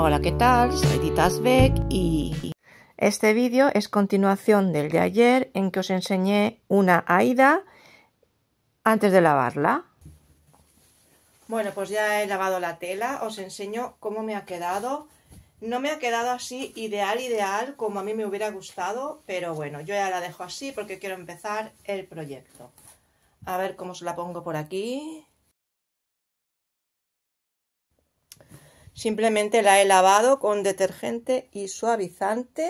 Hola, ¿qué tal? Soy Titas Beck y... Este vídeo es continuación del de ayer en que os enseñé una aida antes de lavarla. Bueno, pues ya he lavado la tela, os enseño cómo me ha quedado. No me ha quedado así ideal, ideal, como a mí me hubiera gustado, pero bueno, yo ya la dejo así porque quiero empezar el proyecto. A ver cómo se la pongo por aquí. Simplemente la he lavado con detergente y suavizante.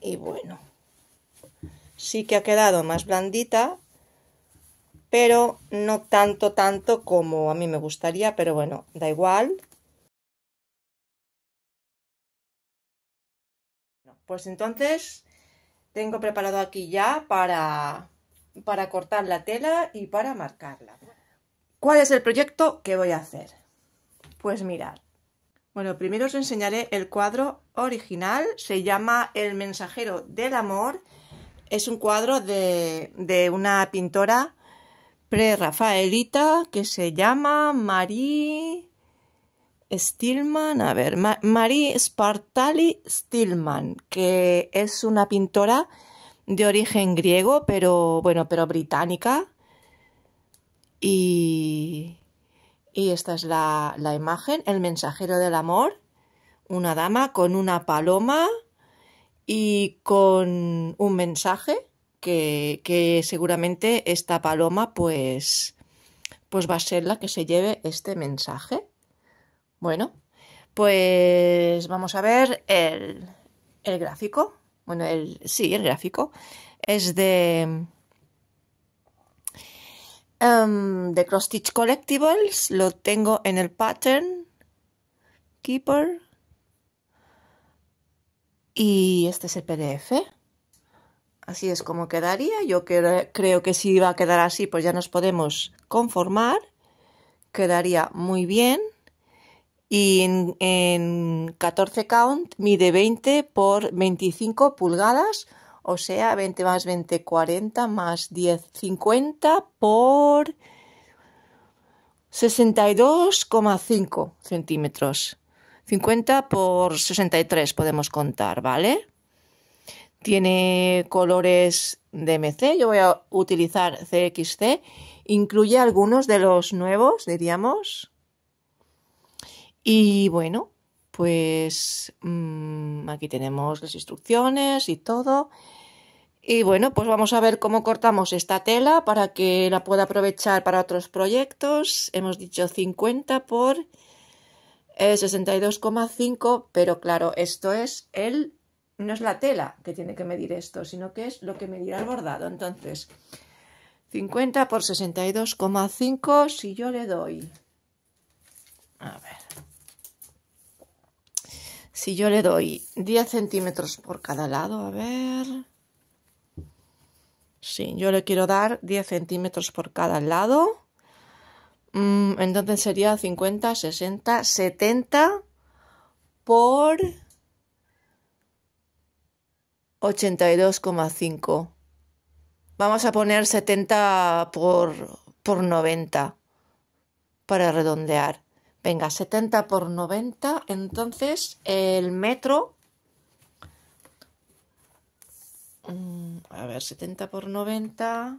Y bueno, sí que ha quedado más blandita, pero no tanto, tanto como a mí me gustaría, pero bueno, da igual. Pues entonces tengo preparado aquí ya para, para cortar la tela y para marcarla. ¿Cuál es el proyecto que voy a hacer? Pues mirad. Bueno, primero os enseñaré el cuadro original. Se llama El mensajero del amor. Es un cuadro de, una pintora pre-rafaelita que se llama Marie Stillman. A ver, Marie Spartali Stillman, que es una pintora de origen griego, pero bueno, pero británica. Y y esta es la, la imagen, el mensajero del amor, una dama con una paloma y con un mensaje que, que, seguramente esta paloma pues, pues va a ser la que se lleve este mensaje. Bueno, pues vamos a ver el, el gráfico. Bueno, el, sí, el gráfico es de de um, Cross Stitch Collectibles lo tengo en el Pattern Keeper. Y este es el PDF. Así es como quedaría. Yo creo que si va a quedar así, pues ya nos podemos conformar. Quedaría muy bien. Y en 14 count mide 20 por 25 pulgadas o sea, 20 más 20, 40 más 10, 50 por 62,5 centímetros. 50 por 63 podemos contar, ¿vale? Tiene colores DMC, yo voy a utilizar CXC, incluye algunos de los nuevos, diríamos. Y bueno, pues mm, aquí tenemos las instrucciones y todo. Y bueno, pues vamos a ver cómo cortamos esta tela para que la pueda aprovechar para otros proyectos. Hemos dicho 50 por 62,5, eh, pero claro, esto es el... No es la tela que tiene que medir esto, sino que es lo que medirá el bordado. Entonces, 50 por 62,5, si yo le doy... A ver. Si yo le doy 10 centímetros por cada lado, a ver... Sí, yo le quiero dar 10 centímetros por cada lado. Mm, entonces sería 50, 60, 70 por 82,5. Vamos a poner 70 por, 90 para redondear. Venga, 70 por 90, entonces el metro Mm, a ver, 70 por 90.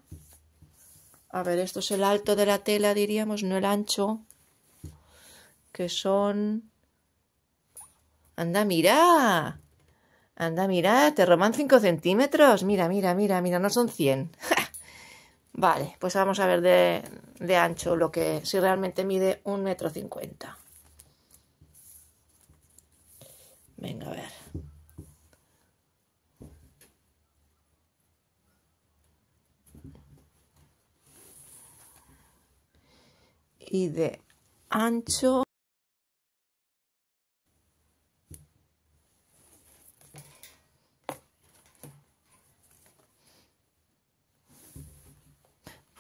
A ver, esto es el alto de la tela, diríamos, no el ancho. Que son... Anda, mira. Anda, mira, te roman 5 centímetros. Mira, mira, mira, mira, no son 100. vale, pues vamos a ver de, de ancho lo que... Si realmente mide un metro cincuenta. Venga, a ver. y de ancho.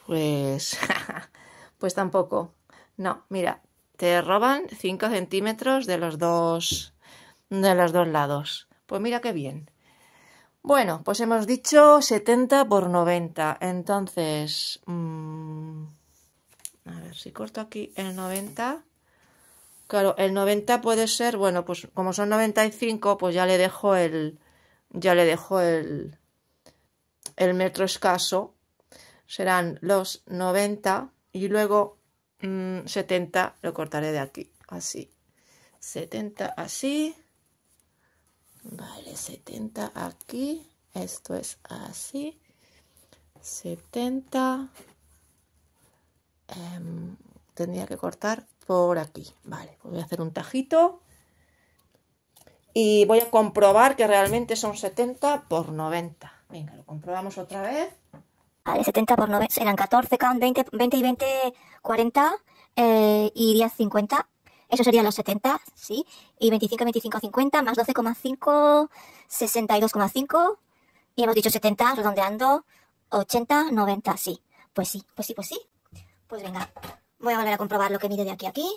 Pues, pues tampoco. No, mira, te roban 5 centímetros de los dos de los dos lados. Pues mira qué bien. Bueno, pues hemos dicho 70 por 90. Entonces, mm, a ver, si corto aquí el 90. Claro, el 90 puede ser, bueno, pues como son 95, pues ya le dejo el, ya le dejo el, el metro escaso. Serán los 90 y luego 70 mm, lo cortaré de aquí, así. 70 así. Vale, 70 aquí. Esto es así. 70 Em, tendría que cortar por aquí. Vale, pues voy a hacer un tajito. Y voy a comprobar que realmente son 70 por 90. Venga, lo comprobamos otra vez. Vale, 70 por 90 eran 14, 20, 20 y 20, 40 eh, y 10, 50. Eso serían los 70, ¿sí? Y 25, 25, 50, más 12,5, 62,5. Y hemos dicho 70, redondeando, 80, 90, sí. Pues sí, pues sí, pues sí. Pues venga, voy a volver a comprobar lo que mide de aquí a aquí.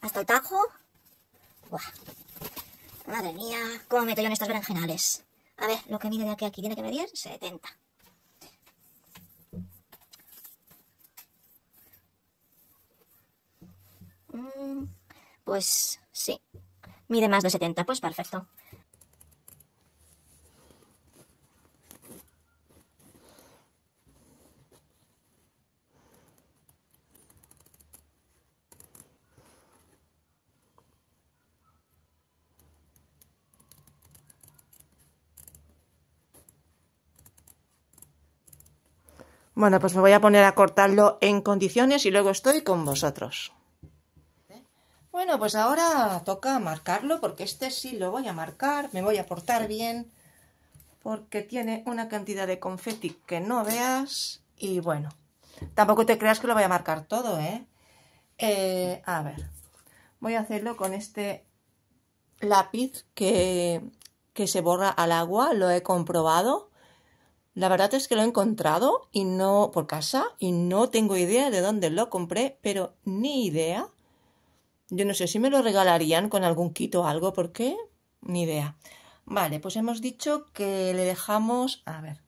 Hasta el tajo. Buah. Madre mía, ¿cómo meto yo en estas berenjenales? A ver, lo que mide de aquí a aquí tiene que medir 70. Mm, pues sí, mide más de 70, pues perfecto. Bueno, pues me voy a poner a cortarlo en condiciones y luego estoy con vosotros. Bueno, pues ahora toca marcarlo porque este sí lo voy a marcar, me voy a portar bien porque tiene una cantidad de confeti que no veas y bueno, tampoco te creas que lo voy a marcar todo, ¿eh? eh a ver, voy a hacerlo con este lápiz que, que se borra al agua, lo he comprobado la verdad es que lo he encontrado y no por casa y no tengo idea de dónde lo compré, pero ni idea. Yo no sé si me lo regalarían con algún quito o algo, ¿por qué? Ni idea. Vale, pues hemos dicho que le dejamos... A ver,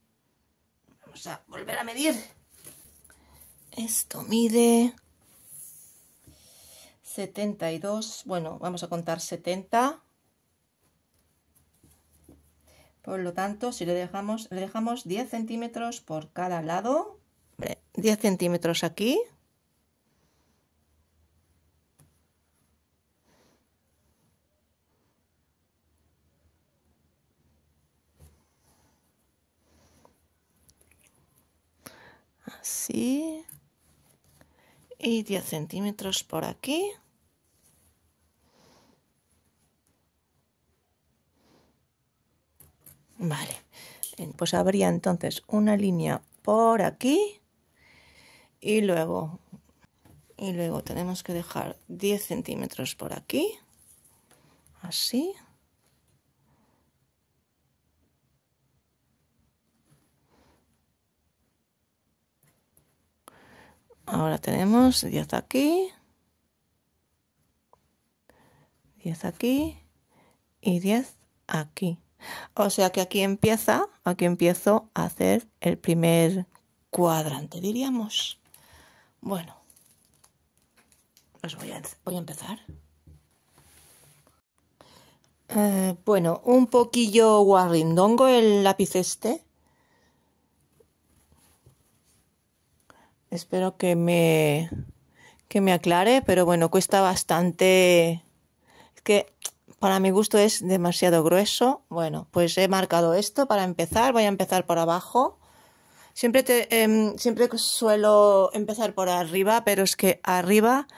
vamos a volver a medir. Esto mide 72, bueno, vamos a contar 70, por lo tanto, si le dejamos, le dejamos 10 centímetros por cada lado, 10 centímetros aquí, así y 10 centímetros por aquí Vale, pues habría entonces una línea por aquí y luego, y luego tenemos que dejar 10 centímetros por aquí, así. Ahora tenemos 10 aquí, 10 aquí y 10 aquí. O sea que aquí empieza, aquí empiezo a hacer el primer cuadrante, diríamos. Bueno, voy a, em, voy a empezar. Eh, bueno, un poquillo guarrindongo el lápiz este. Espero que me, que me aclare, pero bueno, cuesta bastante. Es que para mi gusto es demasiado grueso. Bueno, pues he marcado esto para empezar. Voy a empezar por abajo. Siempre, te, em, siempre suelo empezar por arriba, pero es que arriba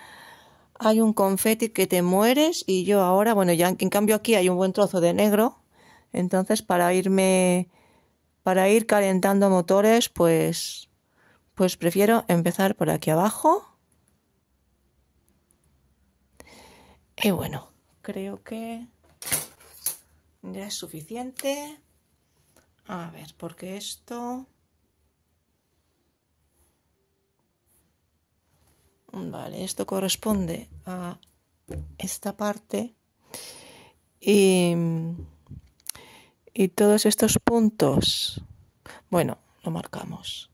hay un confeti que te mueres y yo ahora, bueno, ya en cambio aquí hay un buen trozo de negro. Entonces, para irme, para ir calentando motores, pues, pues prefiero empezar por aquí abajo. Y bueno, creo que ya es suficiente. A ver, porque esto... Vale, esto corresponde a esta parte. Y, y todos estos puntos, bueno, lo marcamos.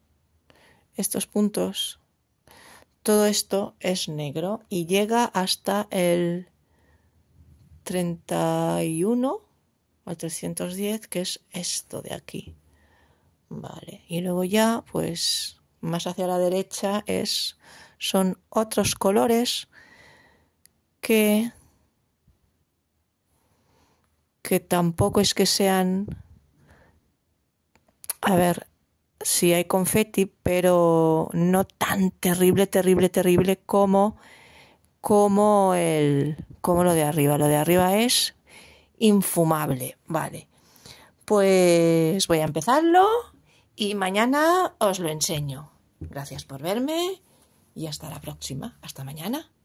Estos puntos, todo esto es negro y llega hasta el 31, al 310, que es esto de aquí. Vale, y luego ya, pues más hacia la derecha es, son otros colores que, que tampoco es que sean, a ver, si hay confeti, pero no tan terrible, terrible, terrible como como, el, como lo de arriba. Lo de arriba es infumable, vale. Pues voy a empezarlo y mañana os lo enseño. Gracias por verme y hasta la próxima. Hasta mañana.